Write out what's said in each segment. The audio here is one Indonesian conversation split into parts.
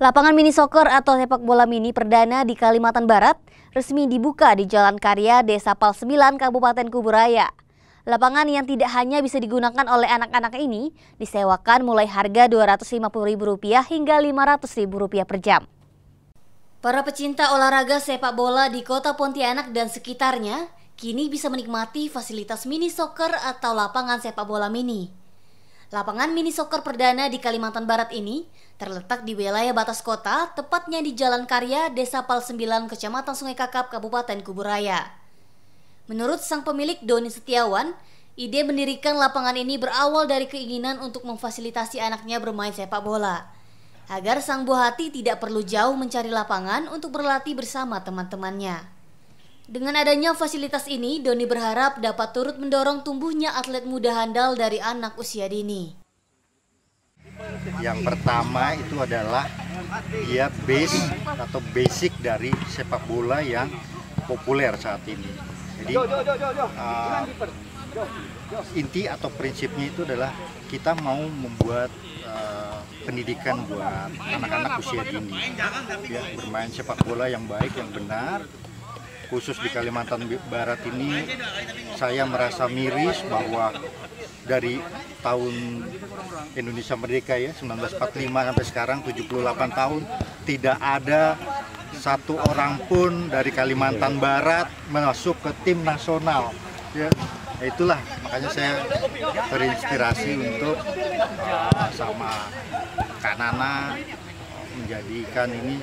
Lapangan mini soccer atau sepak bola mini perdana di Kalimantan Barat resmi dibuka di Jalan Karya, Desa Pal 9, Kabupaten Kuburaya. Lapangan yang tidak hanya bisa digunakan oleh anak-anak ini disewakan mulai harga Rp250.000 hingga Rp500.000 per jam. Para pecinta olahraga sepak bola di kota Pontianak dan sekitarnya kini bisa menikmati fasilitas mini soccer atau lapangan sepak bola mini. Lapangan mini soccer perdana di Kalimantan Barat ini terletak di wilayah batas kota, tepatnya di Jalan Karya, Desa Pal 9, Kecamatan Sungai Kakap, Kabupaten Kuburaya. Menurut sang pemilik Doni Setiawan, ide mendirikan lapangan ini berawal dari keinginan untuk memfasilitasi anaknya bermain sepak bola. Agar sang buah hati tidak perlu jauh mencari lapangan untuk berlatih bersama teman-temannya. Dengan adanya fasilitas ini, Doni berharap dapat turut mendorong tumbuhnya atlet muda handal dari anak usia dini. Yang pertama itu adalah dia base atau basic dari sepak bola yang populer saat ini. Jadi uh, inti atau prinsipnya itu adalah kita mau membuat uh, pendidikan buat anak-anak usia dini ya, bermain sepak bola yang baik yang benar khusus di Kalimantan Barat ini saya merasa miris bahwa dari tahun Indonesia Merdeka ya 1945 sampai sekarang 78 tahun tidak ada satu orang pun dari Kalimantan Barat masuk ke tim nasional ya itulah makanya saya terinspirasi untuk uh, sama Kanana menjadikan ini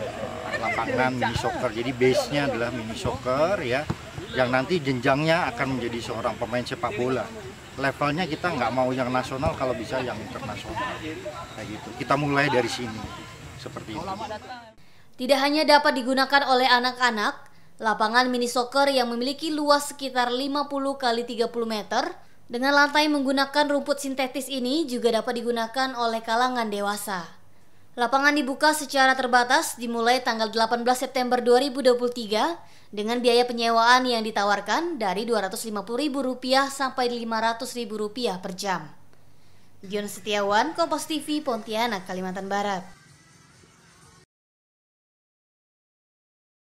uh, lapangan mini soccer. Jadi base-nya adalah mini soccer ya, yang nanti jenjangnya akan menjadi seorang pemain sepak bola. Levelnya kita nggak mau yang nasional kalau bisa yang internasional. Kayak gitu. Kita mulai dari sini. Seperti itu. Tidak hanya dapat digunakan oleh anak-anak, lapangan mini soccer yang memiliki luas sekitar 50 kali 30 meter dengan lantai menggunakan rumput sintetis ini juga dapat digunakan oleh kalangan dewasa. Lapangan dibuka secara terbatas dimulai tanggal 18 September 2023 dengan biaya penyewaan yang ditawarkan dari Rp250.000 sampai Rp500.000 per jam. Gion Setiawan, Kompas TV, Pontianak, Kalimantan Barat.